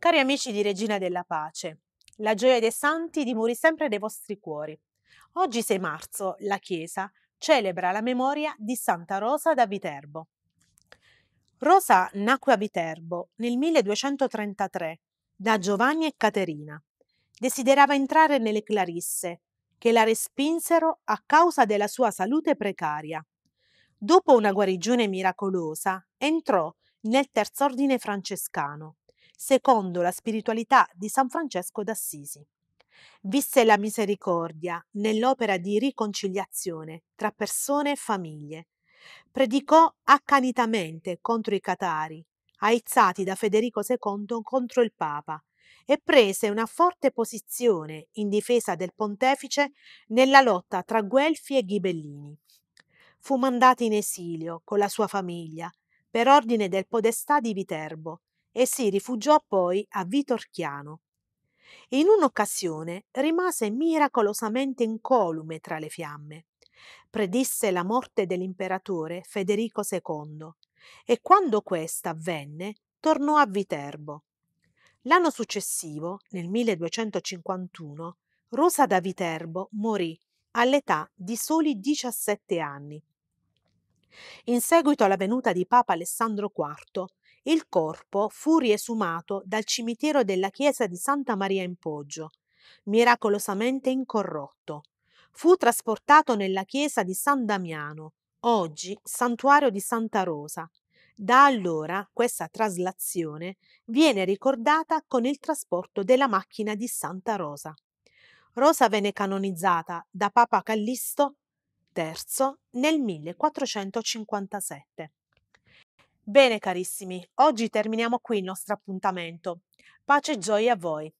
Cari amici di Regina della Pace, la gioia dei santi dimori sempre nei vostri cuori. Oggi 6 marzo la Chiesa celebra la memoria di Santa Rosa da Viterbo. Rosa nacque a Viterbo nel 1233 da Giovanni e Caterina. Desiderava entrare nelle Clarisse, che la respinsero a causa della sua salute precaria. Dopo una guarigione miracolosa, entrò nel terzo ordine francescano secondo la spiritualità di San Francesco d'Assisi. Visse la misericordia nell'opera di riconciliazione tra persone e famiglie. Predicò accanitamente contro i catari, aizzati da Federico II contro il Papa, e prese una forte posizione in difesa del pontefice nella lotta tra Guelfi e Ghibellini. Fu mandato in esilio con la sua famiglia per ordine del podestà di Viterbo e si rifugiò poi a Vitorchiano. In un'occasione rimase miracolosamente incolume tra le fiamme. Predisse la morte dell'imperatore Federico II e quando questa avvenne tornò a Viterbo. L'anno successivo, nel 1251, Rosa da Viterbo morì all'età di soli 17 anni in seguito alla venuta di Papa Alessandro IV, il corpo fu riesumato dal cimitero della chiesa di Santa Maria in Poggio, miracolosamente incorrotto. Fu trasportato nella chiesa di San Damiano, oggi santuario di Santa Rosa. Da allora questa traslazione viene ricordata con il trasporto della macchina di Santa Rosa. Rosa venne canonizzata da Papa Callisto III nel 1457. Bene carissimi, oggi terminiamo qui il nostro appuntamento. Pace e gioia a voi!